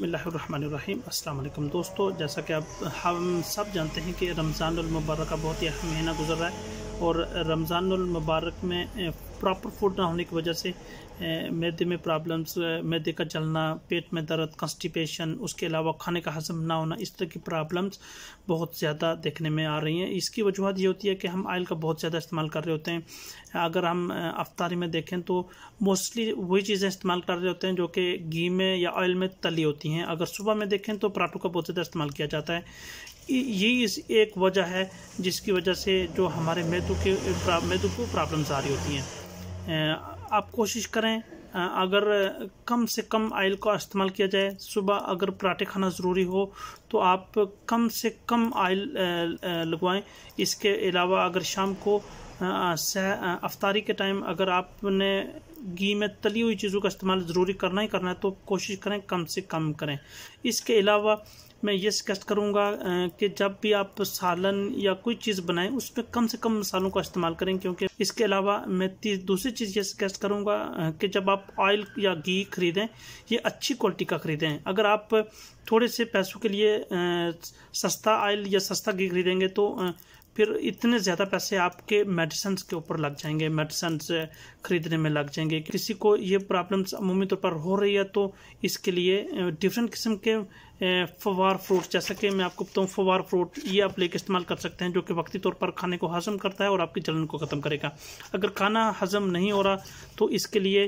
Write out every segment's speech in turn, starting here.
अस्सलाम वालेकुम दोस्तों जैसा कि आप हम सब जानते हैं कि मुबारक का बहुत ही अहम महीना गुजर रहा है और मुबारक में प्रॉपर फूड ना होने की वजह से मैदे में प्रॉब्लम्स मैदे का जलना पेट में दर्द कंस्टिपेशन उसके अलावा खाने का हजम ना होना इस तरह की प्रॉब्लम्स बहुत ज़्यादा देखने में आ रही हैं इसकी वजूहत ये होती है कि हम आयल का बहुत ज़्यादा इस्तेमाल कर रहे होते हैं अगर हम अफ्तारी में देखें तो मोस्टली वही चीज़ें इस्तेमाल कर रहे होते हैं जो कि घी में या ऑयल में तली होती हैं अगर सुबह में देखें तो पराठों का बहुत ज़्यादा इस्तेमाल किया जाता है यही इस एक वजह है जिसकी वजह से जो हमारे मैदू के मेदू को प्रॉब्लम्स आ रही होती हैं आप कोशिश करें अगर कम से कम आयल का इस्तेमाल किया जाए सुबह अगर पराठे खाना ज़रूरी हो तो आप कम से कम आयल लगवाएं इसके अलावा अगर शाम को अफ्तारी के टाइम अगर आपने घी में तली हुई चीज़ों का इस्तेमाल ज़रूरी करना ही करना है तो कोशिश करें कम से कम करें इसके अलावा मैं ये सजेस्ट करूँगा कि जब भी आप सालन या कोई चीज़ बनाएं उसमें कम से कम मसालों का इस्तेमाल करें क्योंकि इसके अलावा मैं दूसरी चीज़ ये सजेस्ट करूँगा कि जब आप ऑयल या घी खरीदें ये अच्छी क्वालिटी का खरीदें अगर आप थोड़े से पैसों के लिए सस्ता ऑयल या सस्ता घी खरीदेंगे तो फिर इतने ज़्यादा पैसे आपके मेडिसन के ऊपर लग जाएंगे मेडिसन खरीदने में लग जाएंगे किसी को ये प्रॉब्लम्स अमूमी तौर पर हो रही है तो इसके लिए डिफरेंट किस्म के फवार फ्रूट जैसा कि मैं आपको बताऊँ फवार फ्रूट ये आप लेके इस्तेमाल कर सकते हैं जो कि वक्ती तौर पर खाने को हजम करता है और आपकी जलन को ख़त्म करेगा अगर खाना हजम नहीं हो रहा तो इसके लिए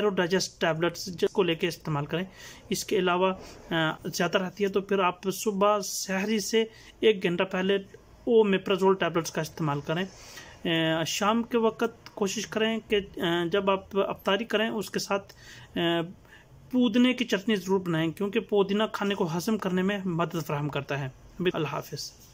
एरोडाइजेस्ट टैबलेट्स जिसको लेके इस्तेमाल करें इसके अलावा ज़्यादा रहती है तो फिर आप सुबह शहरी से एक घंटा पहले मेप्राजोल टैबलेट्स का इस्तेमाल करें शाम के वक्त कोशिश करें कि जब आप अफ्तारी करें उसके साथ पुदीने की चटनी ज़रूर बनाएं क्योंकि पुदीना खाने को हजम करने में मदद फ्राहम करता है अल्लाह हाफिज़